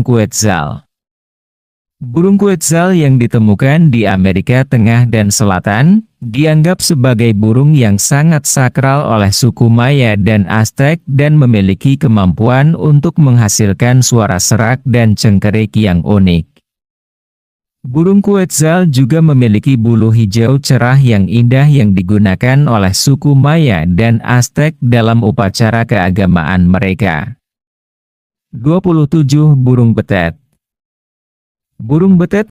burung kuetzal. Burung kuetzal yang ditemukan di Amerika Tengah dan Selatan, dianggap sebagai burung yang sangat sakral oleh suku Maya dan Aztec dan memiliki kemampuan untuk menghasilkan suara serak dan cengkerik yang unik. Burung Quetzal juga memiliki bulu hijau cerah yang indah yang digunakan oleh suku Maya dan Aztec dalam upacara keagamaan mereka. 27. Burung betet Burung betet